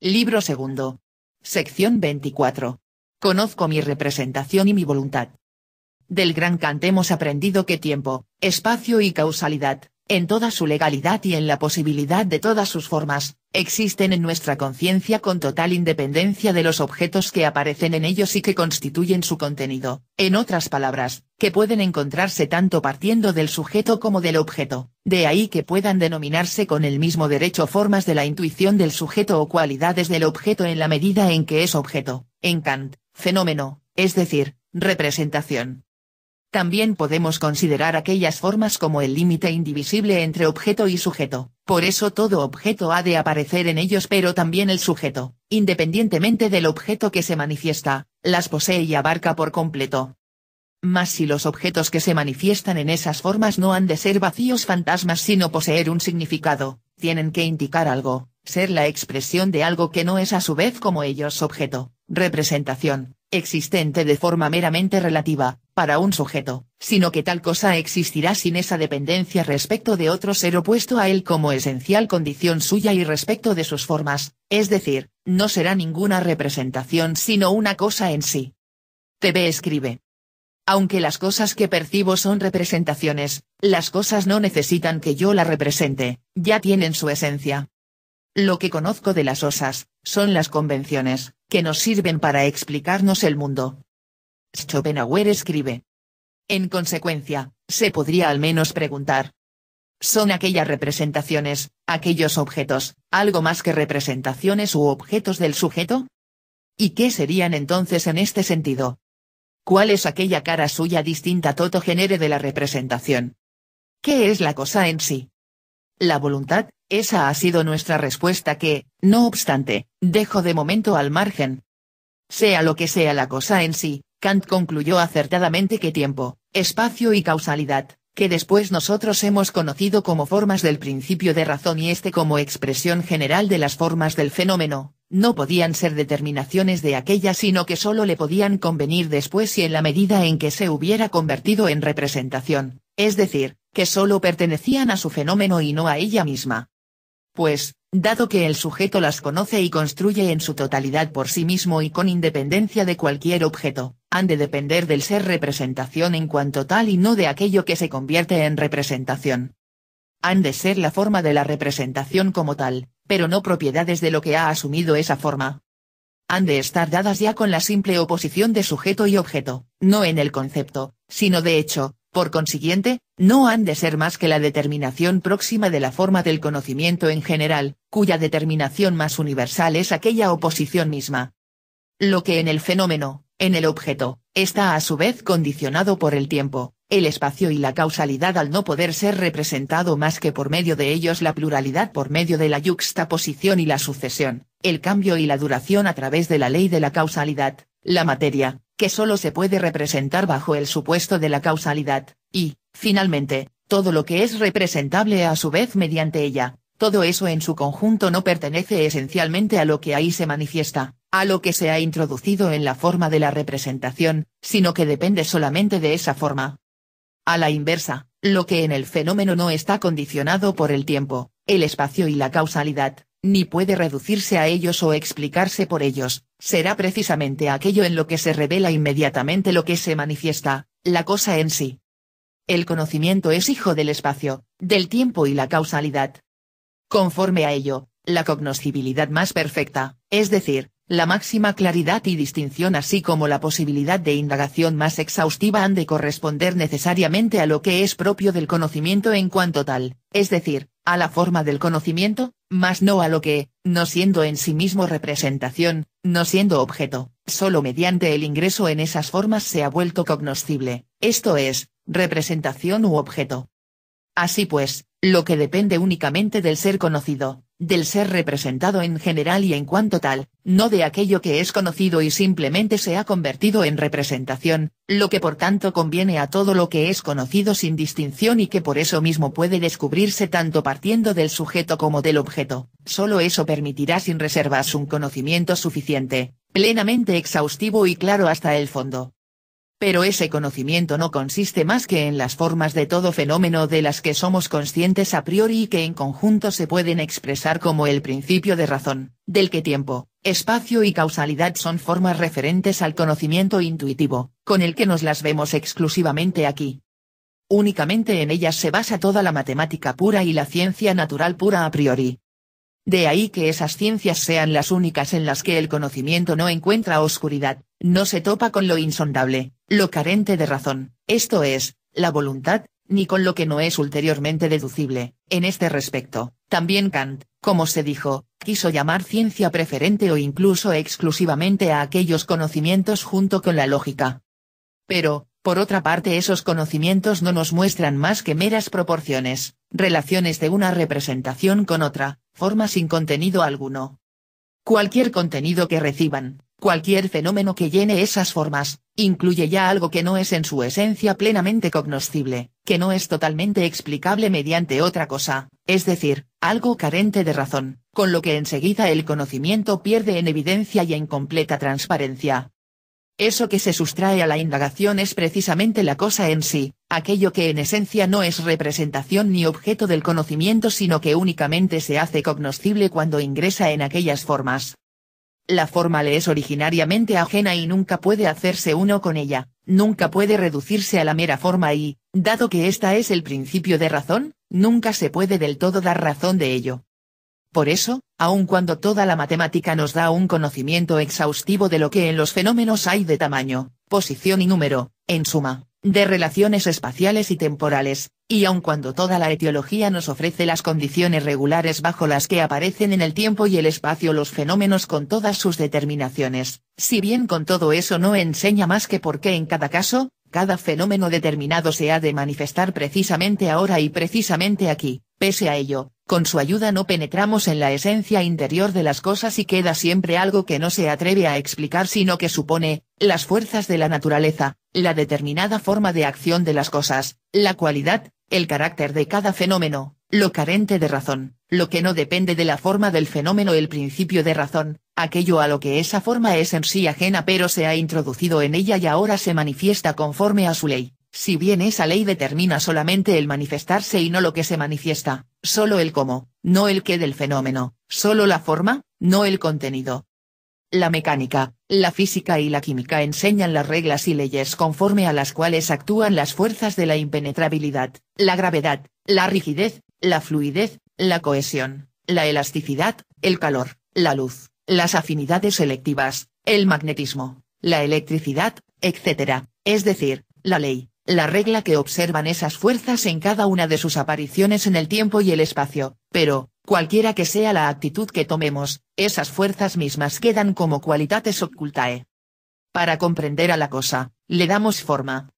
Libro segundo. Sección 24. Conozco mi representación y mi voluntad. Del gran Kant hemos aprendido que tiempo, espacio y causalidad, en toda su legalidad y en la posibilidad de todas sus formas, existen en nuestra conciencia con total independencia de los objetos que aparecen en ellos y que constituyen su contenido, en otras palabras, que pueden encontrarse tanto partiendo del sujeto como del objeto, de ahí que puedan denominarse con el mismo derecho formas de la intuición del sujeto o cualidades del objeto en la medida en que es objeto, en Kant, fenómeno, es decir, representación. También podemos considerar aquellas formas como el límite indivisible entre objeto y sujeto, por eso todo objeto ha de aparecer en ellos pero también el sujeto, independientemente del objeto que se manifiesta, las posee y abarca por completo. Mas si los objetos que se manifiestan en esas formas no han de ser vacíos fantasmas sino poseer un significado, tienen que indicar algo, ser la expresión de algo que no es a su vez como ellos objeto, representación, existente de forma meramente relativa, para un sujeto, sino que tal cosa existirá sin esa dependencia respecto de otro ser opuesto a él como esencial condición suya y respecto de sus formas, es decir, no será ninguna representación sino una cosa en sí. TV escribe. Aunque las cosas que percibo son representaciones, las cosas no necesitan que yo la represente, ya tienen su esencia. Lo que conozco de las osas, son las convenciones, que nos sirven para explicarnos el mundo, Schopenhauer escribe. En consecuencia, se podría al menos preguntar. Son aquellas representaciones, aquellos objetos, algo más que representaciones u objetos del sujeto? ¿Y qué serían entonces en este sentido? ¿Cuál es aquella cara suya distinta toto genere de la representación? ¿Qué es la cosa en sí? La voluntad, esa ha sido nuestra respuesta que, no obstante, dejo de momento al margen. Sea lo que sea la cosa en sí, Kant concluyó acertadamente que tiempo, espacio y causalidad, que después nosotros hemos conocido como formas del principio de razón y este como expresión general de las formas del fenómeno, no podían ser determinaciones de aquella sino que sólo le podían convenir después y en la medida en que se hubiera convertido en representación, es decir, que sólo pertenecían a su fenómeno y no a ella misma. Pues, dado que el sujeto las conoce y construye en su totalidad por sí mismo y con independencia de cualquier objeto, han de depender del ser representación en cuanto tal y no de aquello que se convierte en representación. Han de ser la forma de la representación como tal, pero no propiedades de lo que ha asumido esa forma. Han de estar dadas ya con la simple oposición de sujeto y objeto, no en el concepto, sino de hecho, por consiguiente, no han de ser más que la determinación próxima de la forma del conocimiento en general, cuya determinación más universal es aquella oposición misma. Lo que en el fenómeno, en el objeto, está a su vez condicionado por el tiempo, el espacio y la causalidad al no poder ser representado más que por medio de ellos la pluralidad por medio de la yuxtaposición y la sucesión, el cambio y la duración a través de la ley de la causalidad, la materia, que solo se puede representar bajo el supuesto de la causalidad, y, finalmente, todo lo que es representable a su vez mediante ella, todo eso en su conjunto no pertenece esencialmente a lo que ahí se manifiesta, a lo que se ha introducido en la forma de la representación, sino que depende solamente de esa forma. A la inversa, lo que en el fenómeno no está condicionado por el tiempo, el espacio y la causalidad, ni puede reducirse a ellos o explicarse por ellos, será precisamente aquello en lo que se revela inmediatamente lo que se manifiesta, la cosa en sí. El conocimiento es hijo del espacio, del tiempo y la causalidad. Conforme a ello, la cognoscibilidad más perfecta, es decir, la máxima claridad y distinción así como la posibilidad de indagación más exhaustiva han de corresponder necesariamente a lo que es propio del conocimiento en cuanto tal, es decir, a la forma del conocimiento, mas no a lo que, no siendo en sí mismo representación, no siendo objeto, solo mediante el ingreso en esas formas se ha vuelto cognoscible, esto es, representación u objeto. Así pues, lo que depende únicamente del ser conocido, del ser representado en general y en cuanto tal, no de aquello que es conocido y simplemente se ha convertido en representación, lo que por tanto conviene a todo lo que es conocido sin distinción y que por eso mismo puede descubrirse tanto partiendo del sujeto como del objeto, solo eso permitirá sin reservas un conocimiento suficiente, plenamente exhaustivo y claro hasta el fondo pero ese conocimiento no consiste más que en las formas de todo fenómeno de las que somos conscientes a priori y que en conjunto se pueden expresar como el principio de razón, del que tiempo, espacio y causalidad son formas referentes al conocimiento intuitivo, con el que nos las vemos exclusivamente aquí. Únicamente en ellas se basa toda la matemática pura y la ciencia natural pura a priori. De ahí que esas ciencias sean las únicas en las que el conocimiento no encuentra oscuridad, no se topa con lo insondable, lo carente de razón, esto es, la voluntad, ni con lo que no es ulteriormente deducible. En este respecto, también Kant, como se dijo, quiso llamar ciencia preferente o incluso exclusivamente a aquellos conocimientos junto con la lógica. Pero, por otra parte, esos conocimientos no nos muestran más que meras proporciones, relaciones de una representación con otra, forma sin contenido alguno. Cualquier contenido que reciban, Cualquier fenómeno que llene esas formas, incluye ya algo que no es en su esencia plenamente cognoscible, que no es totalmente explicable mediante otra cosa, es decir, algo carente de razón, con lo que enseguida el conocimiento pierde en evidencia y en completa transparencia. Eso que se sustrae a la indagación es precisamente la cosa en sí, aquello que en esencia no es representación ni objeto del conocimiento sino que únicamente se hace cognoscible cuando ingresa en aquellas formas, la forma le es originariamente ajena y nunca puede hacerse uno con ella, nunca puede reducirse a la mera forma y, dado que esta es el principio de razón, nunca se puede del todo dar razón de ello. Por eso, aun cuando toda la matemática nos da un conocimiento exhaustivo de lo que en los fenómenos hay de tamaño, posición y número, en suma, de relaciones espaciales y temporales, y aun cuando toda la etiología nos ofrece las condiciones regulares bajo las que aparecen en el tiempo y el espacio los fenómenos con todas sus determinaciones, si bien con todo eso no enseña más que por qué en cada caso, cada fenómeno determinado se ha de manifestar precisamente ahora y precisamente aquí, pese a ello, con su ayuda no penetramos en la esencia interior de las cosas y queda siempre algo que no se atreve a explicar sino que supone, las fuerzas de la naturaleza, la determinada forma de acción de las cosas, la cualidad, el carácter de cada fenómeno, lo carente de razón, lo que no depende de la forma del fenómeno, el principio de razón, aquello a lo que esa forma es en sí ajena pero se ha introducido en ella y ahora se manifiesta conforme a su ley. Si bien esa ley determina solamente el manifestarse y no lo que se manifiesta, solo el cómo, no el qué del fenómeno, solo la forma, no el contenido, la mecánica, la física y la química enseñan las reglas y leyes conforme a las cuales actúan las fuerzas de la impenetrabilidad, la gravedad, la rigidez, la fluidez, la cohesión, la elasticidad, el calor, la luz, las afinidades selectivas, el magnetismo, la electricidad, etc. Es decir, la ley, la regla que observan esas fuerzas en cada una de sus apariciones en el tiempo y el espacio, pero, Cualquiera que sea la actitud que tomemos, esas fuerzas mismas quedan como cualidades ocultae. ¿eh? Para comprender a la cosa, le damos forma.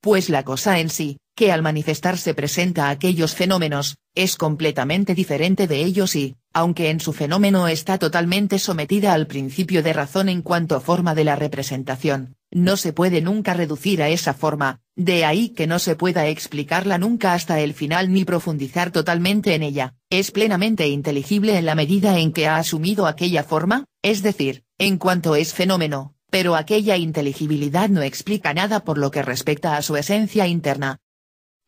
Pues la cosa en sí, que al manifestarse presenta aquellos fenómenos, es completamente diferente de ellos y, aunque en su fenómeno está totalmente sometida al principio de razón en cuanto a forma de la representación, no se puede nunca reducir a esa forma, de ahí que no se pueda explicarla nunca hasta el final ni profundizar totalmente en ella, es plenamente inteligible en la medida en que ha asumido aquella forma, es decir, en cuanto es fenómeno, pero aquella inteligibilidad no explica nada por lo que respecta a su esencia interna,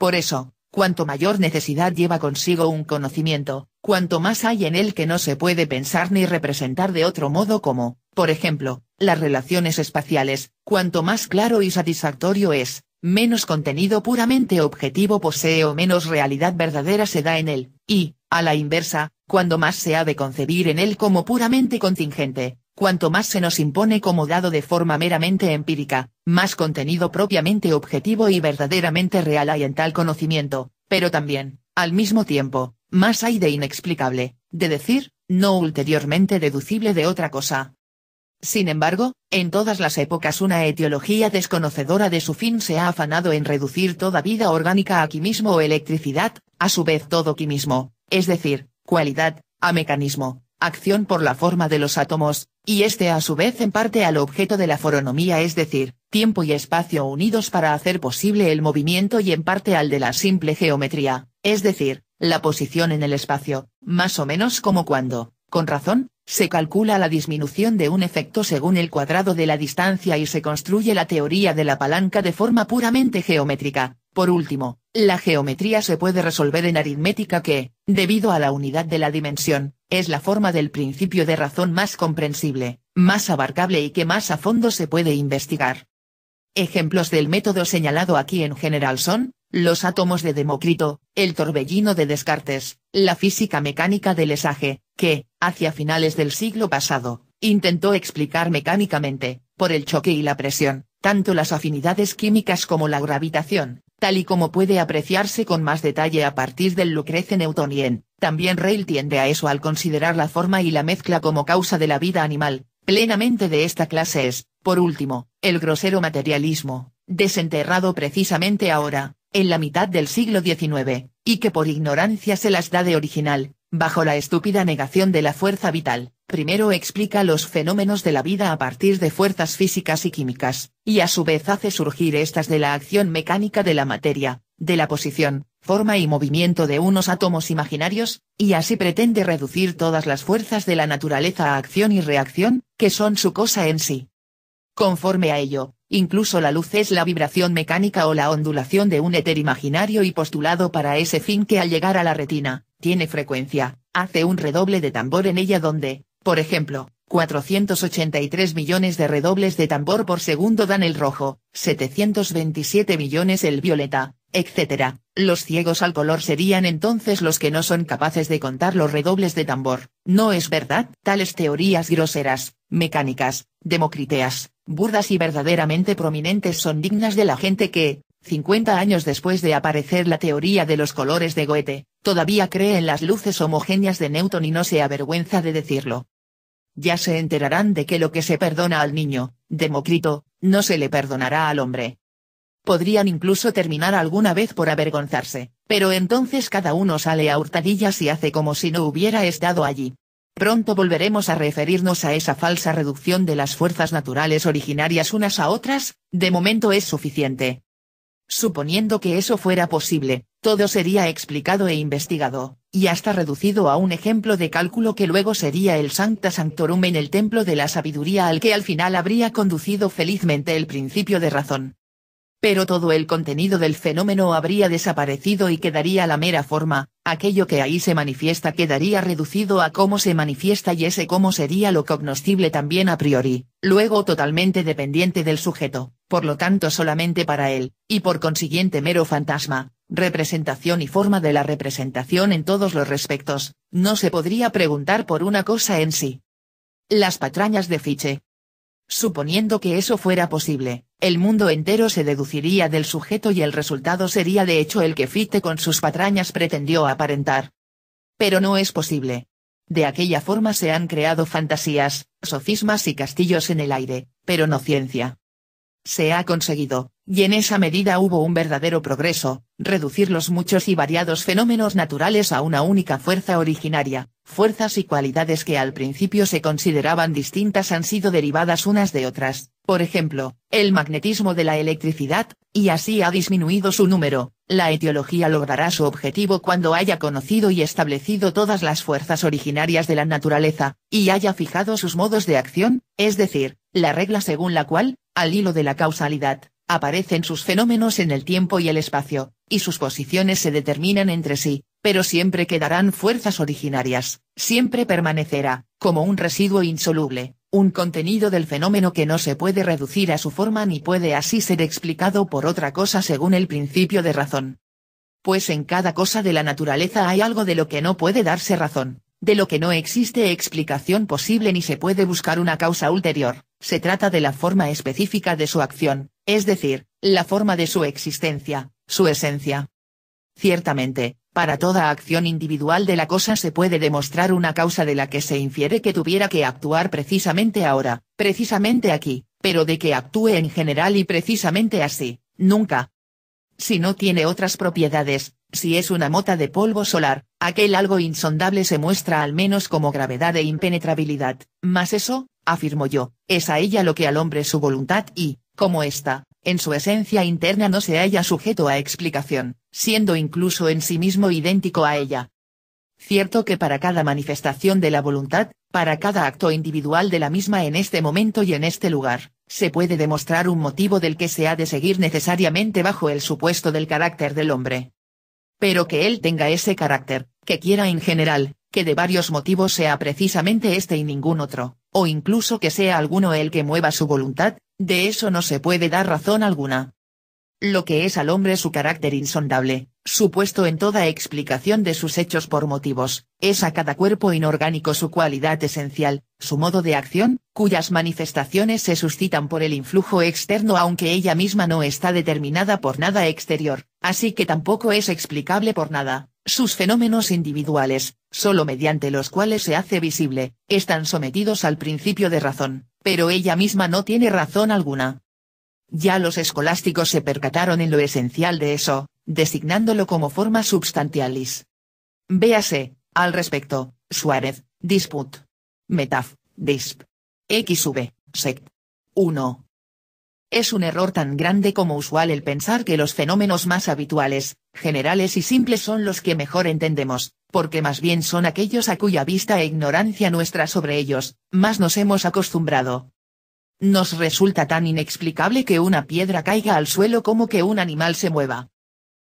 por eso, cuanto mayor necesidad lleva consigo un conocimiento, cuanto más hay en él que no se puede pensar ni representar de otro modo como, por ejemplo, las relaciones espaciales, cuanto más claro y satisfactorio es, menos contenido puramente objetivo posee o menos realidad verdadera se da en él, y, a la inversa, cuando más se ha de concebir en él como puramente contingente, cuanto más se nos impone como dado de forma meramente empírica, más contenido propiamente objetivo y verdaderamente real hay en tal conocimiento, pero también, al mismo tiempo, más hay de inexplicable, de decir, no ulteriormente deducible de otra cosa. Sin embargo, en todas las épocas una etiología desconocedora de su fin se ha afanado en reducir toda vida orgánica a quimismo o electricidad, a su vez todo quimismo, es decir, cualidad, a mecanismo, acción por la forma de los átomos, y este a su vez en parte al objeto de la foronomía es decir, tiempo y espacio unidos para hacer posible el movimiento y en parte al de la simple geometría, es decir, la posición en el espacio, más o menos como cuando, con razón, se calcula la disminución de un efecto según el cuadrado de la distancia y se construye la teoría de la palanca de forma puramente geométrica, por último, la geometría se puede resolver en aritmética que, debido a la unidad de la dimensión, es la forma del principio de razón más comprensible, más abarcable y que más a fondo se puede investigar. Ejemplos del método señalado aquí en general son, los átomos de Demócrito, el torbellino de Descartes, la física mecánica del esaje, que, hacia finales del siglo pasado, intentó explicar mecánicamente, por el choque y la presión, tanto las afinidades químicas como la gravitación, tal y como puede apreciarse con más detalle a partir del Lucrece Newtonien, también Reil tiende a eso al considerar la forma y la mezcla como causa de la vida animal, plenamente de esta clase es, por último, el grosero materialismo, desenterrado precisamente ahora, en la mitad del siglo XIX, y que por ignorancia se las da de original, bajo la estúpida negación de la fuerza vital, Primero explica los fenómenos de la vida a partir de fuerzas físicas y químicas, y a su vez hace surgir estas de la acción mecánica de la materia, de la posición, forma y movimiento de unos átomos imaginarios, y así pretende reducir todas las fuerzas de la naturaleza a acción y reacción, que son su cosa en sí. Conforme a ello, incluso la luz es la vibración mecánica o la ondulación de un éter imaginario y postulado para ese fin que al llegar a la retina, tiene frecuencia, hace un redoble de tambor en ella donde, por ejemplo, 483 millones de redobles de tambor por segundo dan el rojo, 727 millones el violeta, etc. Los ciegos al color serían entonces los que no son capaces de contar los redobles de tambor, ¿no es verdad? Tales teorías groseras, mecánicas, democriteas, burdas y verdaderamente prominentes son dignas de la gente que, 50 años después de aparecer la teoría de los colores de Goethe, todavía cree en las luces homogéneas de Newton y no se avergüenza de decirlo ya se enterarán de que lo que se perdona al niño, demócrito, no se le perdonará al hombre. Podrían incluso terminar alguna vez por avergonzarse, pero entonces cada uno sale a hurtadillas y hace como si no hubiera estado allí. Pronto volveremos a referirnos a esa falsa reducción de las fuerzas naturales originarias unas a otras, de momento es suficiente. Suponiendo que eso fuera posible, todo sería explicado e investigado y hasta reducido a un ejemplo de cálculo que luego sería el Sancta Sanctorum en el templo de la sabiduría al que al final habría conducido felizmente el principio de razón. Pero todo el contenido del fenómeno habría desaparecido y quedaría la mera forma, aquello que ahí se manifiesta quedaría reducido a cómo se manifiesta y ese cómo sería lo cognoscible también a priori, luego totalmente dependiente del sujeto, por lo tanto solamente para él, y por consiguiente mero fantasma, representación y forma de la representación en todos los respectos, no se podría preguntar por una cosa en sí. Las patrañas de Fiche Suponiendo que eso fuera posible, el mundo entero se deduciría del sujeto y el resultado sería de hecho el que Fichte con sus patrañas pretendió aparentar. Pero no es posible. De aquella forma se han creado fantasías, sofismas y castillos en el aire, pero no ciencia se ha conseguido, y en esa medida hubo un verdadero progreso, reducir los muchos y variados fenómenos naturales a una única fuerza originaria, fuerzas y cualidades que al principio se consideraban distintas han sido derivadas unas de otras, por ejemplo, el magnetismo de la electricidad, y así ha disminuido su número, la etiología logrará su objetivo cuando haya conocido y establecido todas las fuerzas originarias de la naturaleza, y haya fijado sus modos de acción, es decir, la regla según la cual, al hilo de la causalidad, aparecen sus fenómenos en el tiempo y el espacio, y sus posiciones se determinan entre sí, pero siempre quedarán fuerzas originarias, siempre permanecerá, como un residuo insoluble, un contenido del fenómeno que no se puede reducir a su forma ni puede así ser explicado por otra cosa según el principio de razón. Pues en cada cosa de la naturaleza hay algo de lo que no puede darse razón, de lo que no existe explicación posible ni se puede buscar una causa ulterior. Se trata de la forma específica de su acción, es decir, la forma de su existencia, su esencia. Ciertamente, para toda acción individual de la cosa se puede demostrar una causa de la que se infiere que tuviera que actuar precisamente ahora, precisamente aquí, pero de que actúe en general y precisamente así, nunca. Si no tiene otras propiedades, si es una mota de polvo solar, aquel algo insondable se muestra al menos como gravedad e impenetrabilidad, más eso, afirmo yo, es a ella lo que al hombre su voluntad y, como ésta, en su esencia interna no se halla sujeto a explicación, siendo incluso en sí mismo idéntico a ella. Cierto que para cada manifestación de la voluntad, para cada acto individual de la misma en este momento y en este lugar, se puede demostrar un motivo del que se ha de seguir necesariamente bajo el supuesto del carácter del hombre. Pero que él tenga ese carácter, que quiera en general, que de varios motivos sea precisamente este y ningún otro, o incluso que sea alguno el que mueva su voluntad, de eso no se puede dar razón alguna. Lo que es al hombre su carácter insondable, supuesto en toda explicación de sus hechos por motivos, es a cada cuerpo inorgánico su cualidad esencial, su modo de acción, cuyas manifestaciones se suscitan por el influjo externo aunque ella misma no está determinada por nada exterior, así que tampoco es explicable por nada. Sus fenómenos individuales, solo mediante los cuales se hace visible, están sometidos al principio de razón, pero ella misma no tiene razón alguna. Ya los escolásticos se percataron en lo esencial de eso, designándolo como forma substantialis. Véase, al respecto, Suárez, Disput. Metaf, Disp. XV, Sect. 1. Es un error tan grande como usual el pensar que los fenómenos más habituales, generales y simples son los que mejor entendemos, porque más bien son aquellos a cuya vista e ignorancia nuestra sobre ellos, más nos hemos acostumbrado. Nos resulta tan inexplicable que una piedra caiga al suelo como que un animal se mueva.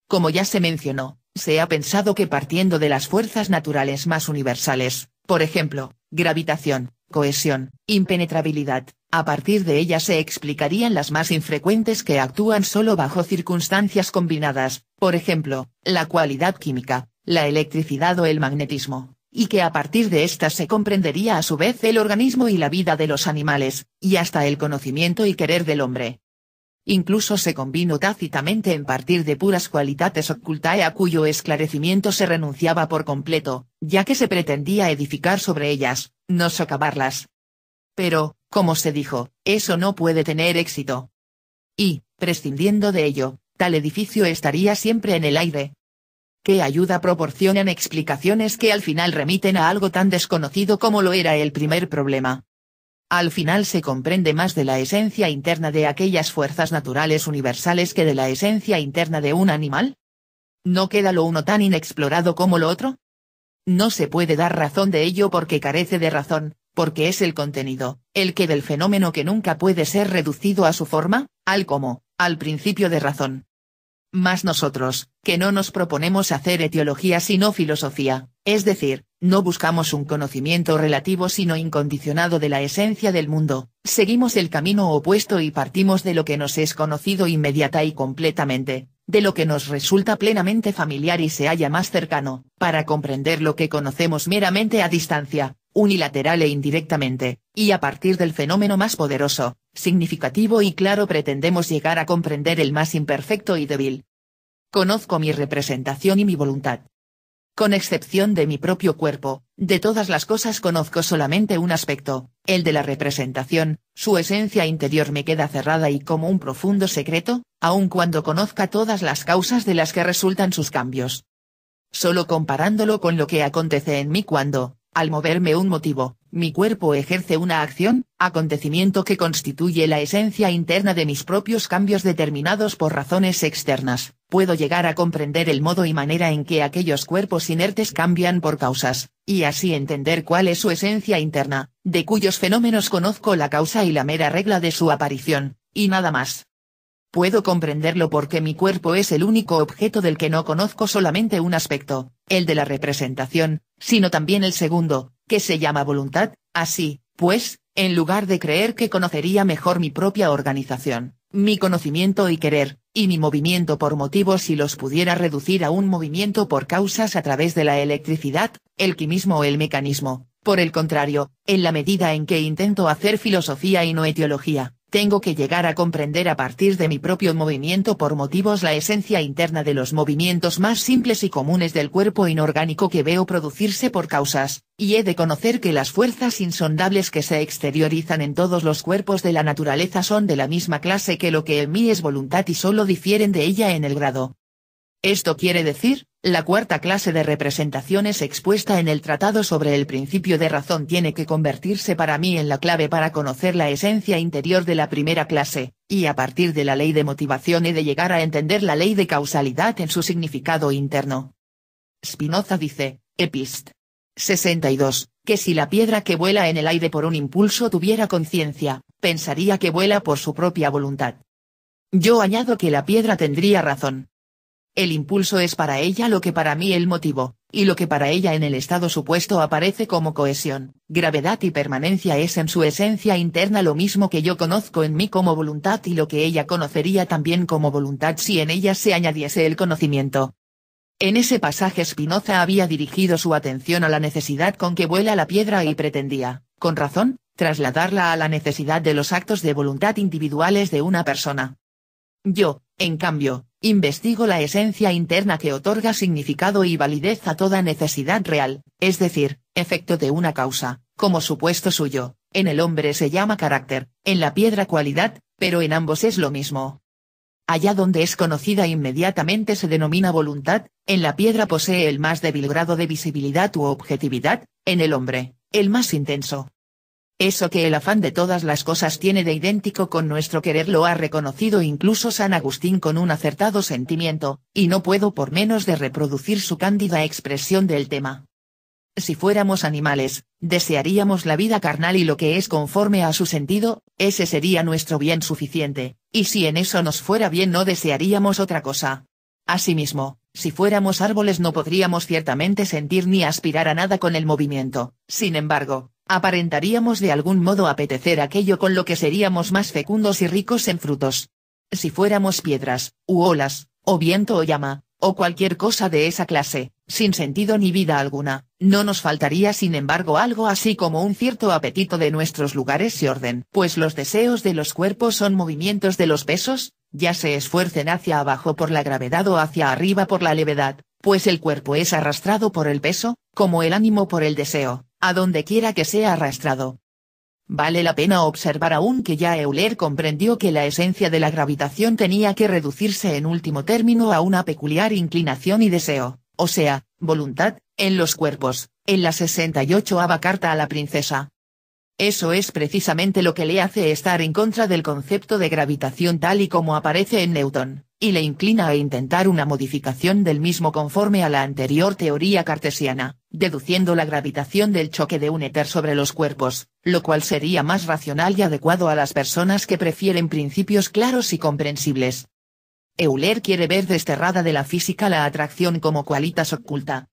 Como ya se mencionó, se ha pensado que partiendo de las fuerzas naturales más universales, por ejemplo, gravitación, cohesión, impenetrabilidad, a partir de ella se explicarían las más infrecuentes que actúan solo bajo circunstancias combinadas, por ejemplo, la cualidad química, la electricidad o el magnetismo, y que a partir de estas se comprendería a su vez el organismo y la vida de los animales, y hasta el conocimiento y querer del hombre. Incluso se combinó tácitamente en partir de puras cualidades occultae a cuyo esclarecimiento se renunciaba por completo, ya que se pretendía edificar sobre ellas, no socavarlas. Pero, como se dijo, eso no puede tener éxito. Y, prescindiendo de ello, tal edificio estaría siempre en el aire. ¿Qué ayuda proporcionan explicaciones que al final remiten a algo tan desconocido como lo era el primer problema? al final se comprende más de la esencia interna de aquellas fuerzas naturales universales que de la esencia interna de un animal? ¿No queda lo uno tan inexplorado como lo otro? No se puede dar razón de ello porque carece de razón, porque es el contenido, el que del fenómeno que nunca puede ser reducido a su forma, al como, al principio de razón. Mas nosotros, que no nos proponemos hacer etiología sino filosofía, es decir, no buscamos un conocimiento relativo sino incondicionado de la esencia del mundo, seguimos el camino opuesto y partimos de lo que nos es conocido inmediata y completamente, de lo que nos resulta plenamente familiar y se halla más cercano, para comprender lo que conocemos meramente a distancia, unilateral e indirectamente, y a partir del fenómeno más poderoso, significativo y claro pretendemos llegar a comprender el más imperfecto y débil. Conozco mi representación y mi voluntad, con excepción de mi propio cuerpo, de todas las cosas conozco solamente un aspecto, el de la representación, su esencia interior me queda cerrada y como un profundo secreto, aun cuando conozca todas las causas de las que resultan sus cambios. Solo comparándolo con lo que acontece en mí cuando, al moverme un motivo, mi cuerpo ejerce una acción, acontecimiento que constituye la esencia interna de mis propios cambios determinados por razones externas, puedo llegar a comprender el modo y manera en que aquellos cuerpos inertes cambian por causas, y así entender cuál es su esencia interna, de cuyos fenómenos conozco la causa y la mera regla de su aparición, y nada más. Puedo comprenderlo porque mi cuerpo es el único objeto del que no conozco solamente un aspecto, el de la representación, sino también el segundo, que se llama voluntad, así, pues, en lugar de creer que conocería mejor mi propia organización, mi conocimiento y querer, y mi movimiento por motivos si los pudiera reducir a un movimiento por causas a través de la electricidad, el quimismo o el mecanismo, por el contrario, en la medida en que intento hacer filosofía y no etiología, tengo que llegar a comprender a partir de mi propio movimiento por motivos la esencia interna de los movimientos más simples y comunes del cuerpo inorgánico que veo producirse por causas, y he de conocer que las fuerzas insondables que se exteriorizan en todos los cuerpos de la naturaleza son de la misma clase que lo que en mí es voluntad y solo difieren de ella en el grado. Esto quiere decir, la cuarta clase de representaciones expuesta en el Tratado sobre el principio de razón tiene que convertirse para mí en la clave para conocer la esencia interior de la primera clase, y a partir de la ley de motivación he de llegar a entender la ley de causalidad en su significado interno. Spinoza dice, Epist. 62, que si la piedra que vuela en el aire por un impulso tuviera conciencia, pensaría que vuela por su propia voluntad. Yo añado que la piedra tendría razón, el impulso es para ella lo que para mí el motivo, y lo que para ella en el estado supuesto aparece como cohesión, gravedad y permanencia es en su esencia interna lo mismo que yo conozco en mí como voluntad y lo que ella conocería también como voluntad si en ella se añadiese el conocimiento. En ese pasaje Spinoza había dirigido su atención a la necesidad con que vuela la piedra y pretendía, con razón, trasladarla a la necesidad de los actos de voluntad individuales de una persona. Yo, en cambio, investigo la esencia interna que otorga significado y validez a toda necesidad real, es decir, efecto de una causa, como supuesto suyo, en el hombre se llama carácter, en la piedra cualidad, pero en ambos es lo mismo. Allá donde es conocida inmediatamente se denomina voluntad, en la piedra posee el más débil grado de visibilidad u objetividad, en el hombre, el más intenso. Eso que el afán de todas las cosas tiene de idéntico con nuestro querer lo ha reconocido incluso San Agustín con un acertado sentimiento, y no puedo por menos de reproducir su cándida expresión del tema. Si fuéramos animales, desearíamos la vida carnal y lo que es conforme a su sentido, ese sería nuestro bien suficiente, y si en eso nos fuera bien no desearíamos otra cosa. Asimismo, si fuéramos árboles no podríamos ciertamente sentir ni aspirar a nada con el movimiento, sin embargo, aparentaríamos de algún modo apetecer aquello con lo que seríamos más fecundos y ricos en frutos. Si fuéramos piedras, u olas, o viento o llama, o cualquier cosa de esa clase, sin sentido ni vida alguna, no nos faltaría sin embargo algo así como un cierto apetito de nuestros lugares y orden, pues los deseos de los cuerpos son movimientos de los pesos, ya se esfuercen hacia abajo por la gravedad o hacia arriba por la levedad, pues el cuerpo es arrastrado por el peso, como el ánimo por el deseo, a donde quiera que sea arrastrado. Vale la pena observar aún que ya Euler comprendió que la esencia de la gravitación tenía que reducirse en último término a una peculiar inclinación y deseo, o sea, voluntad, en los cuerpos, en la 68ava carta a la princesa. Eso es precisamente lo que le hace estar en contra del concepto de gravitación tal y como aparece en Newton, y le inclina a intentar una modificación del mismo conforme a la anterior teoría cartesiana, deduciendo la gravitación del choque de un éter sobre los cuerpos, lo cual sería más racional y adecuado a las personas que prefieren principios claros y comprensibles. Euler quiere ver desterrada de la física la atracción como cualitas oculta.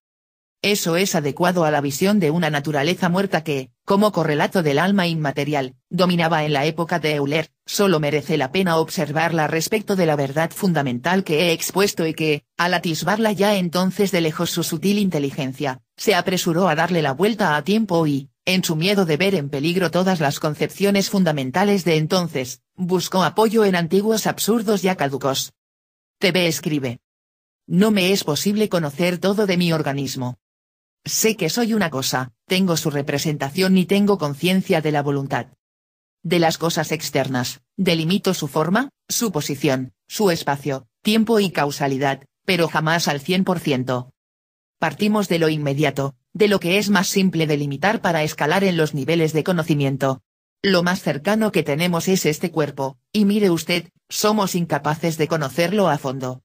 Eso es adecuado a la visión de una naturaleza muerta que, como correlato del alma inmaterial, dominaba en la época de Euler, solo merece la pena observarla respecto de la verdad fundamental que he expuesto y que, al atisbarla ya entonces de lejos su sutil inteligencia, se apresuró a darle la vuelta a tiempo y, en su miedo de ver en peligro todas las concepciones fundamentales de entonces, buscó apoyo en antiguos absurdos ya caducos. TV escribe. No me es posible conocer todo de mi organismo. Sé que soy una cosa, tengo su representación y tengo conciencia de la voluntad de las cosas externas, delimito su forma, su posición, su espacio, tiempo y causalidad, pero jamás al 100%. Partimos de lo inmediato, de lo que es más simple delimitar para escalar en los niveles de conocimiento. Lo más cercano que tenemos es este cuerpo, y mire usted, somos incapaces de conocerlo a fondo.